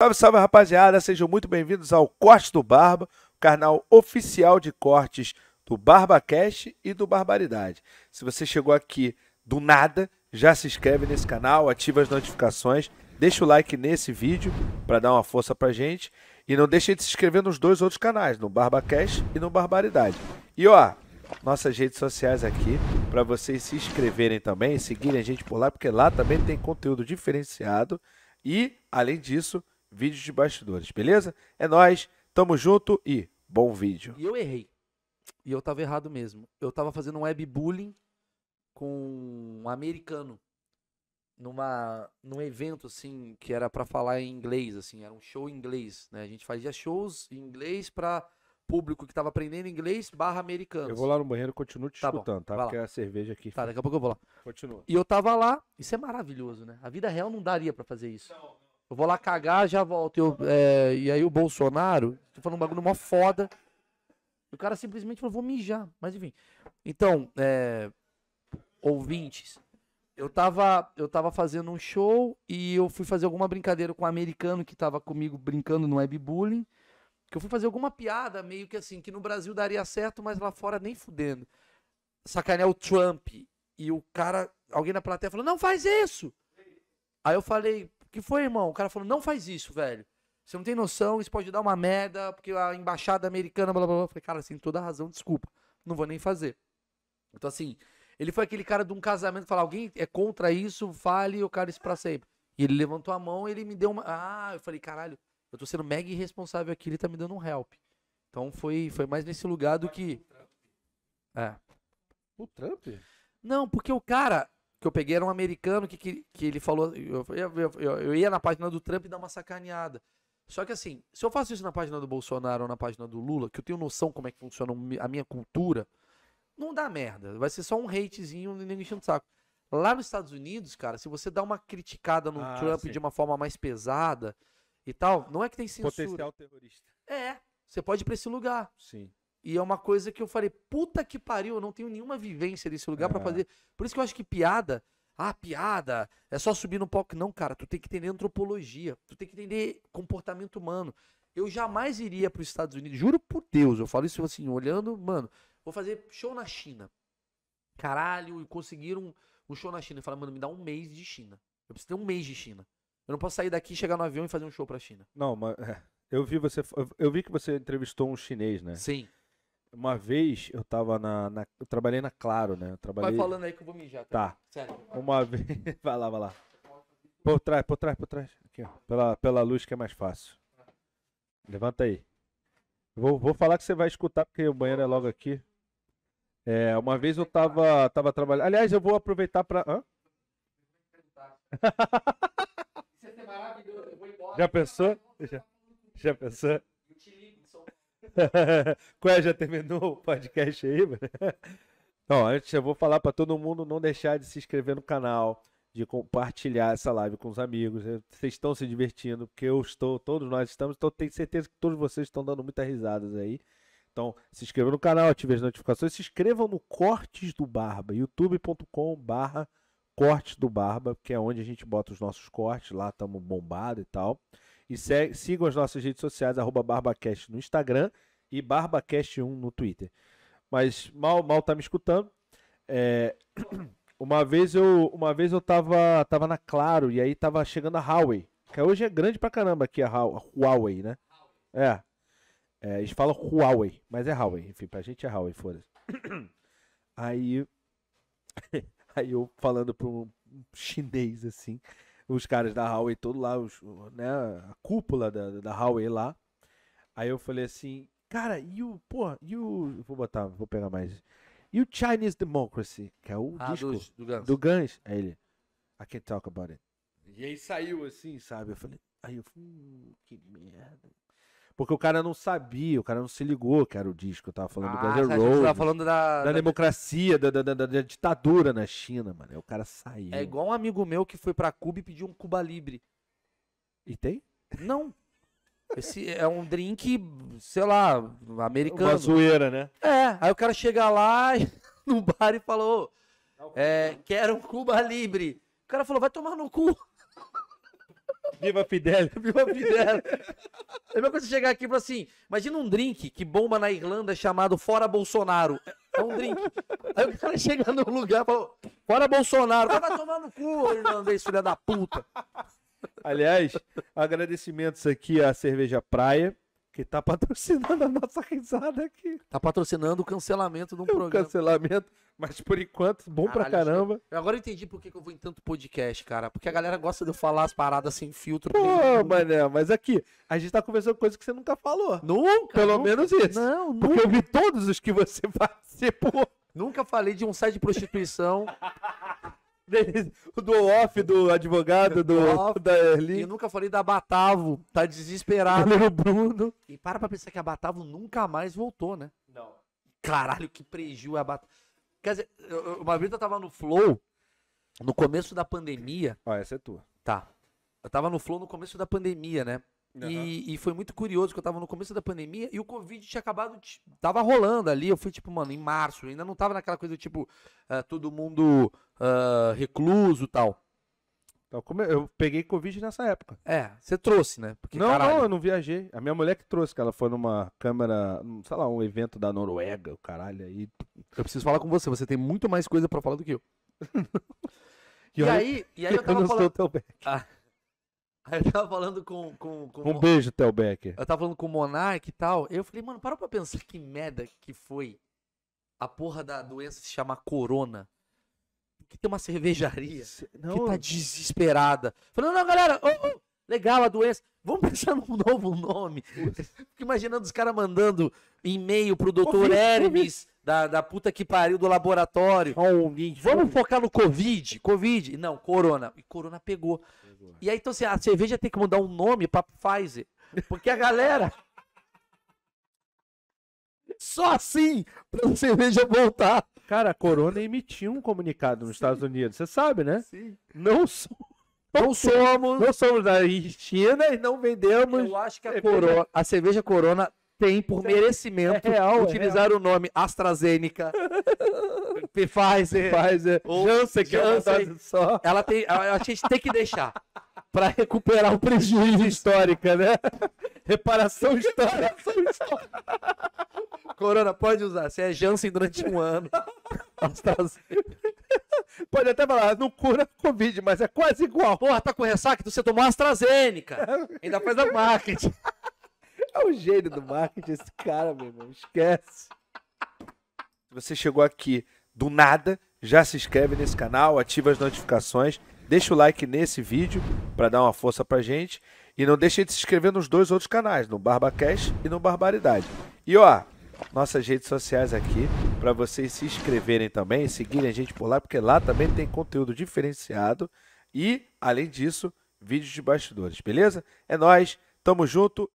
Salve, salve rapaziada, sejam muito bem-vindos ao Corte do Barba, o canal oficial de cortes do BarbaCast e do Barbaridade. Se você chegou aqui do nada, já se inscreve nesse canal, ativa as notificações, deixa o like nesse vídeo para dar uma força pra gente e não deixe de se inscrever nos dois outros canais, no BarbaCast e no Barbaridade. E ó, nossas redes sociais aqui para vocês se inscreverem também, seguirem a gente por lá, porque lá também tem conteúdo diferenciado e, além disso, vídeos de bastidores, beleza? É nós, tamo junto e bom vídeo. E eu errei. E eu tava errado mesmo. Eu tava fazendo um web bullying com um americano numa num evento assim que era para falar em inglês, assim, era um show em inglês, né? A gente fazia shows em inglês para público que tava aprendendo inglês barra americano. Eu vou lá no banheiro e continuo te tá escutando, bom, tá? Porque lá. É a cerveja aqui. Tá, daqui a pouco eu vou lá. Continua. E eu tava lá, isso é maravilhoso, né? A vida real não daria para fazer isso. Não. Eu vou lá cagar, já volto. Eu, é, e aí o Bolsonaro, tô falando um bagulho mó foda. O cara simplesmente falou, vou mijar. Mas enfim. Então, é, ouvintes, eu tava, eu tava fazendo um show e eu fui fazer alguma brincadeira com um americano que tava comigo brincando no webbullying. Que eu fui fazer alguma piada meio que assim, que no Brasil daria certo, mas lá fora nem fudendo. Sacanear o Trump. E o cara, alguém na plateia falou, não faz isso! Aí eu falei, que foi, irmão? O cara falou, não faz isso, velho. Você não tem noção, isso pode dar uma merda, porque a embaixada americana, blá blá blá. Eu falei, cara, você tem toda a razão, desculpa. Não vou nem fazer. Então, assim, ele foi aquele cara de um casamento falar alguém é contra isso, fale, o cara isso pra sempre. E ele levantou a mão ele me deu uma. Ah, eu falei, caralho, eu tô sendo mega irresponsável aqui, ele tá me dando um help. Então foi, foi mais nesse lugar do que. É. O Trump? Não, porque o cara, que eu peguei era um americano que, que, que ele falou. Eu, eu, eu, eu ia na página do Trump e dar uma sacaneada. Só que assim, se eu faço isso na página do Bolsonaro ou na página do Lula, que eu tenho noção como é que funciona a minha cultura, não dá merda. Vai ser só um hatezinho ninguém enchendo o saco. Lá nos Estados Unidos, cara, se você dá uma criticada no ah, Trump sim. de uma forma mais pesada e tal, não é que tem censura. Potencial terrorista. É, você pode ir pra esse lugar. Sim. E é uma coisa que eu falei, puta que pariu, eu não tenho nenhuma vivência desse lugar é. para fazer. Por isso que eu acho que piada, ah, piada, é só subir no palco. Não, cara, tu tem que entender antropologia, tu tem que entender comportamento humano. Eu jamais iria para os Estados Unidos, juro por Deus, eu falo isso assim, olhando, mano, vou fazer show na China. Caralho, e conseguiram um, um show na China. Fala, mano, me dá um mês de China. Eu preciso ter um mês de China. Eu não posso sair daqui, chegar no avião e fazer um show pra China. Não, mas é, eu vi você, eu vi que você entrevistou um chinês, né? Sim. Uma vez eu tava na, na. eu trabalhei na Claro, né? Eu trabalhei... Vai falando aí que eu vou mijar. Tá. tá. Sério. Uma vez. vai lá, vai lá. Por trás, por trás, por trás. Aqui, ó. Pela, pela luz que é mais fácil. Levanta aí. Vou, vou falar que você vai escutar, porque o banheiro é logo aqui. É, uma vez eu tava, tava trabalhando. Aliás, eu vou aproveitar pra. Hã? Isso é maravilhoso, eu vou embora. Já pensou? Já, já pensou? Qual é, já terminou o podcast aí, mano? Não, antes eu vou falar para todo mundo não deixar de se inscrever no canal, de compartilhar essa live com os amigos. Vocês estão se divertindo, porque eu estou, todos nós estamos, então tenho certeza que todos vocês estão dando muitas risadas aí. Então, se inscreva no canal, ative as notificações, se inscrevam no Cortes do Barba, youtube.com barra Cortes do Barba, que é onde a gente bota os nossos cortes, lá estamos bombado e tal. E se, sigam as nossas redes sociais, arroba BarbaCast no Instagram e BarbaCast1 no Twitter. Mas mal, mal tá me escutando. É, uma vez eu uma vez eu tava, tava na Claro e aí tava chegando a Huawei. Que hoje é grande pra caramba aqui a Huawei, né? É. é eles falam Huawei, mas é Huawei. Enfim, pra gente é Huawei, foda-se. Aí. Aí eu falando pra um chinês assim os caras da Huawei todo lá, os, né, a cúpula da, da Huawei lá. Aí eu falei assim, cara, e o, pô e o, vou botar, vou pegar mais. E o Chinese Democracy, que é o ah, disco dos, do, Guns. do Guns. Aí ele, I can't talk about it. E aí saiu assim, sabe? Eu falei, aí eu falei, hum, que merda. Porque o cara não sabia, o cara não se ligou que era o disco. Eu tava falando ah, do Guns N' Roses. tava falando da, da, da democracia, da, da, da, ditadura na China, mano. Aí o cara saiu. É igual um amigo meu que foi pra Cuba e pediu um Cuba Libre. E tem? Não. Esse é um drink, sei lá, americano. Uma zoeira, né? É. Aí o cara chega lá no bar e falou: é, quero um Cuba Libre. O cara falou: vai tomar no cu. Viva Fidel, viva Fidel. É a mesma coisa chegar aqui e falar assim: imagina um drink que bomba na Irlanda chamado Fora Bolsonaro. É um drink. Aí o cara chega num lugar e fala: Fora Bolsonaro. Vai, vai tomar no cu, irlandês, filha da puta. Aliás, agradecimentos aqui à Cerveja Praia, que tá patrocinando a nossa risada aqui. Tá patrocinando o cancelamento de um é programa. cancelamento, mas por enquanto, bom Caralho, pra caramba. Eu agora entendi por que, eu vou em tanto podcast, cara. Porque a galera gosta de eu falar as paradas sem filtro. Pô, mané, mas aqui, a gente tá conversando coisas que você nunca falou. Nunca? Pelo nunca. menos isso. Não, nunca. Porque eu vi todos os que você participou. Nunca falei de um site de prostituição do off do advogado do, off. da Erli. Eu nunca falei da Batavo, tá desesperado. o Bruno. E para pra pensar que a Batavo nunca mais voltou, né? Não. Caralho, que prejuízo a Batavo. Quer dizer, uma vez eu tava no Flow, no começo da pandemia. Ó, essa é tua. Tá. Eu tava no Flow no começo da pandemia, né? Uhum. E, e, foi muito curioso que eu tava no começo da pandemia e o Covid tinha acabado. tava rolando ali. Eu fui, tipo, mano, em março. Ainda não tava naquela coisa, tipo, uh, todo mundo uh, recluso e tal. Então, como eu, eu peguei Covid nessa época. É, você trouxe, né? Porque, não, caralho... não, eu não viajei. A minha mulher que trouxe, que ela foi numa câmera, sei lá, um evento da Noruega, o caralho. Aí... Eu preciso falar com você, você tem muito mais coisa para falar do que eu. e, e, aí, e aí eu tava eu falando. Ah. Aí eu tava falando com. com, com um beijo, Theo Becker. Eu tava falando com o Monark e tal. Eu falei, mano, parou pra pensar que merda que foi a porra da doença se chama Corona. Que tem uma cervejaria não. que tá desesperada. Falando, não, galera, ô, Legal a doença. Vamos pensar num novo nome. Fico imaginando os caras mandando e-mail pro doutor Hermes da, da puta que pariu do laboratório. Covid. Vamos focar no Covid. Covid. Não, Corona. E Corona pegou. pegou. E aí, então, assim, a cerveja tem que mudar um nome pra Pfizer. Porque a galera. Só assim pra a cerveja voltar. Cara, a Corona emitiu um comunicado nos Sim. Estados Unidos. Você sabe, né? Sim. Não sou. Não somos, não somos da China e não vendemos Eu acho que a, é, corona, a cerveja Corona tem por tem. merecimento é real, é utilizar é o nome AstraZeneca, Pfizer, Pfizer Janssen, que é Janssen. Só. Ela tem, a, a gente tem que deixar para recuperar o prejuízo histórica, né? Reparação histórica. Corona pode usar. Se é Janssen durante um ano. AstraZeneca. Pode até falar, ah, não cura Covid, mas é quase igual. Porra, tá com ressaca? Então você tomou AstraZeneca. Ainda faz a marketing. É o gênio do marketing esse cara, meu irmão. Esquece. Se você chegou aqui do nada, já se inscreve nesse canal, ativa as notificações, deixa o like nesse vídeo para dar uma força pra gente e não deixe de se inscrever nos dois outros canais, no BarbaCast e no Barbaridade. E ó, nossas redes sociais aqui para vocês se inscreverem também, seguirem a gente por lá, porque lá também tem conteúdo diferenciado e, além disso, vídeos de bastidores, beleza? É nós, tamo junto